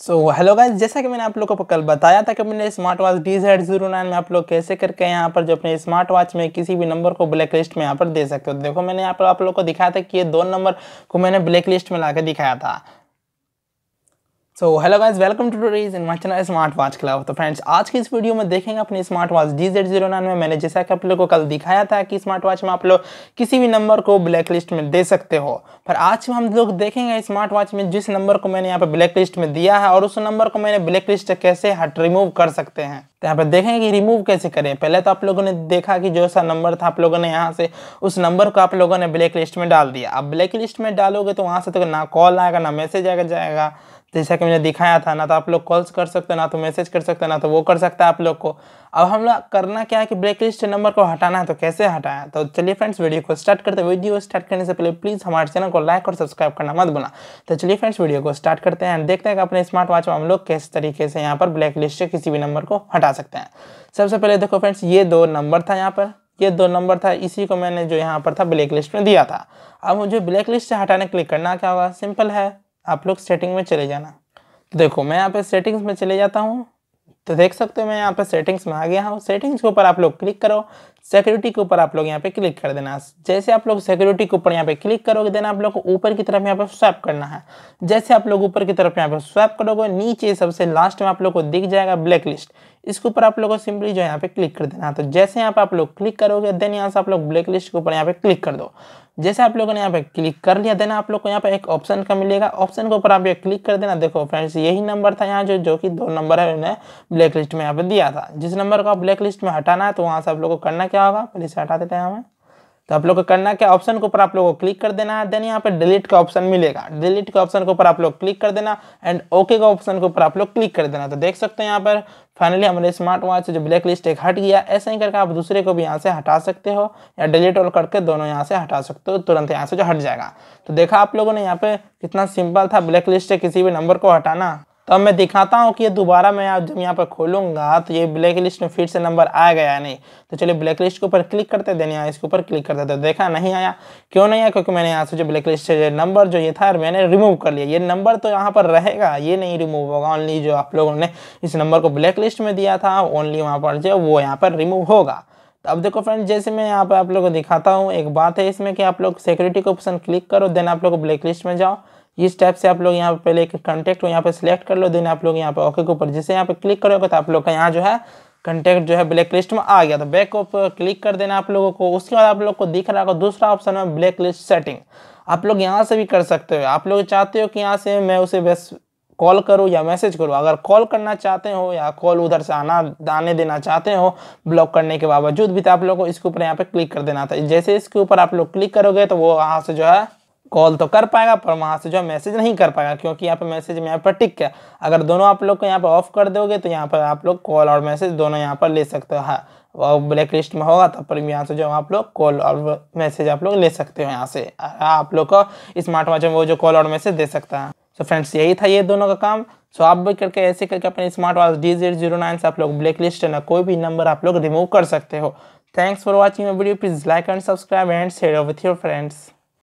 so hello guys जैसा कि मैंने आप लोगों को कल बताया था कि मैंने smart watch D Z zero nine में आप लोग कैसे करके यहाँ पर जो अपने स्मार्ट वॉच में किसी भी नंबर को ब्लैक लिस्ट में यहाँ पर दे सकते हो देखो मैंने यहाँ पर आप लोग को दिखाया था कि ये दो नंबर को मैंने ब्लैक लिस्ट में ला दिखाया था so hello guys welcome to today's in my channel smart watch club तो फ्रेंड्स आज की इस वीडियो में देखेंगे अपनी smart watch D Z zero nine में मैंने जैसा कि आप लोगों को कल दिखाया था कि स्मार्ट वॉच में आप लोग किसी भी नंबर को ब्लैक लिस्ट में दे सकते हो पर आज हम लोग देखेंगे स्मार्ट वॉच में जिस नंबर को मैंने यहाँ पर ब्लैक लिस्ट में दिया है और उस नंबर को मैंने ब्लैक लिस्ट कैसे हट रिमूव कर सकते हैं तो यहाँ पर देखेंगे कि रिमूव कैसे करें पहले तो आप लोगों ने देखा कि जो सा नंबर था आप लोगों ने यहाँ से उस नंबर को आप लोगों ने ब्लैक लिस्ट में डाल दिया अब ब्लैक लिस्ट में डालोगे तो वहाँ से तो ना कॉल आएगा ना मैसेज आ जाएगा जैसा कि मैंने दिखाया था ना तो आप लोग कॉल्स कर सकते हो ना तो मैसेज कर सकते हैं ना तो वो कर सकता है आप लोग को अब हम लोग करना क्या है कि ब्लैक लिस्ट नंबर को हटाना है तो कैसे हटाया तो चलिए फ्रेंड्स वीडियो को स्टार्ट करते हैं वीडियो स्टार्ट करने से पहले प्लीज़ हमारे चैनल को लाइक और सब्सक्राइब करना मत बोला तो चलिए फ्रेंड्स वीडियो को स्टार्ट करते हैं देखते हैं कि अपने स्मार्ट वॉच में हम लोग किस तरीके से यहाँ पर ब्लैक लिस्ट से किसी भी नंबर को हटा सकते हैं सबसे पहले देखो फ्रेंड्स ये दो नंबर था यहाँ पर ये दो नंबर था इसी को मैंने जो यहाँ पर था ब्लैक लिस्ट में दिया था अब मुझे ब्लैक लिस्ट से हटाने के लिए करना क्या होगा सिंपल है आप लोग सेटिंग में चले जाना तो देखो मैं यहाँ पे सेटिंग्स में चले जाता हूँ तो देख सकते हो मैं यहाँ पे सेटिंग्स में आ गया हूँ सेटिंग्स के ऊपर आप लोग क्लिक करो सिक्योरिटी के ऊपर आप लोग यहाँ पे क्लिक कर देना जैसे आप लोग सिक्योरिटी के ऊपर यहाँ पे क्लिक करोगे देना आप लोग को ऊपर की तरफ यहाँ पे स्वैप करना है जैसे आप लोग ऊपर की तरफ यहाँ पे स्वैप करोगे नीचे सबसे लास्ट में आप लोग को दिख जाएगा ब्लैक लिस्ट इसके ऊपर आप लोग को सिंपली जो यहाँ पे क्लिक कर देना है तो जैसे यहाँ पे आप लोग क्लिक करोगे देन यहाँ से आप लोग ब्लैक लिस्ट के ऊपर यहाँ पे क्लिक कर दो जैसे आप लोगों ने यहाँ पे क्लिक कर लिया देना आप लोग को यहाँ पे एक ऑप्शन का मिलेगा ऑप्शन के ऊपर आप ये क्लिक कर देना देखो फ्रेंड्स यही नंबर था यहाँ जो जो कि दो नंबर है उन्हें ब्लैक लिस्ट में यहाँ पे दिया था जिस नंबर को आप ब्लैक लिस्ट में हटाना है तो वहाँ से आप लोग को करना क्या क्या होगा पहले से हटा देते हैं हमें तो आप लोग को करना क्या ऑप्शन के ऊपर आप लोगों को क्लिक कर देना है देन यहाँ पे डिलीट का ऑप्शन मिलेगा डिलीट के ऑप्शन के ऊपर आप लोग क्लिक कर देना एंड ओके का ऑप्शन के ऊपर आप लोग क्लिक कर देना तो देख सकते हैं यहाँ पर फाइनली हमारे स्मार्ट वॉच जो ब्लैक लिस्ट एक हट गया ऐसे ही करके आप दूसरे को भी यहाँ से हटा सकते हो या डिलीट ऑल करके दोनों यहाँ से हटा सकते हो तुरंत यहाँ से जो हट जाएगा तो देखा आप लोगों ने यहाँ पे कितना सिंपल था ब्लैक लिस्ट से किसी भी नंबर को हटाना तो अब मैं दिखाता हूँ कि ये दोबारा मैं आप जब यहाँ पर खोलूँगा तो ये ब्लैक लिस्ट में फिर से नंबर आ गया नहीं तो चलिए ब्लैक लिस्ट के ऊपर क्लिक करते देने यहाँ इसके ऊपर क्लिक करते थे तो देखा नहीं आया क्यों नहीं आया क्योंकि मैंने यहाँ से जो ब्लैक लिस्ट से नंबर जो ये था मैंने रिमूव कर लिया ये नंबर तो यहाँ पर रहेगा ये नहीं रिमूव होगा ओनली जो आप लोगों ने इस नंबर को ब्लैक लिस्ट में दिया था ओनली वहाँ पर जो वो यहाँ पर रिमूव होगा तो अब देखो फ्रेंड्स जैसे मैं यहाँ पर आप लोगों को दिखाता हूँ एक बात है इसमें कि आप लोग सिक्योरिटी का ऑप्शन क्लिक करो देन आप लोग ब्लैक लिस्ट में जाओ इस टाइप से आप लोग यहाँ पे पहले एक कॉन्टैक्ट को यहाँ पे सिलेक्ट कर लो देन आप लोग यहाँ पे ओके के ऊपर जैसे यहाँ पे क्लिक करोगे तो आप लोग का यहाँ जो है कंटेक्ट जो है ब्लैक लिस्ट में आ गया तो बैक ऑफ क्लिक कर देना आप लोगों को उसके बाद आप लोग को दिख रहा होगा दूसरा ऑप्शन है ब्लैक लिस्ट सेटिंग आप लोग यहाँ से भी कर सकते हो आप लोग चाहते हो कि यहाँ से मैं उसे बस कॉल करो या मैसेज करो अगर कॉल करना चाहते हो या कॉल उधर से आना आने देना चाहते हो ब्लॉक करने के बावजूद भी तो आप लोग को इसके ऊपर यहाँ पे क्लिक कर देना था जैसे इसके ऊपर आप लोग क्लिक करोगे तो वो यहाँ से जो है कॉल तो कर पाएगा पर वहाँ से जो है मैसेज नहीं कर पाएगा क्योंकि यहाँ पर मैसेज में यहाँ पर टिक है अगर दोनों आप लोग को यहाँ पर ऑफ कर दोगे तो यहाँ पर आप लोग कॉल और मैसेज दोनों यहाँ पर ले सकते हो हाँ और ब्लैक लिस्ट में होगा तब तो पर यहाँ से जो आप लोग कॉल और मैसेज आप लोग ले सकते हो यहाँ से हाँ, आप लोग को स्मार्ट वॉच में वो जो कॉल और मैसेज दे सकता है सो फ्रेंड्स यही था ये दोनों का काम सो आप भी करके ऐसे करके अपने smart watch D zero zero nine से आप लोग ब्लैक लिस्ट ना कोई भी नंबर आप लोग रिमूव कर सकते हो thanks for watching video please like and subscribe and share with your friends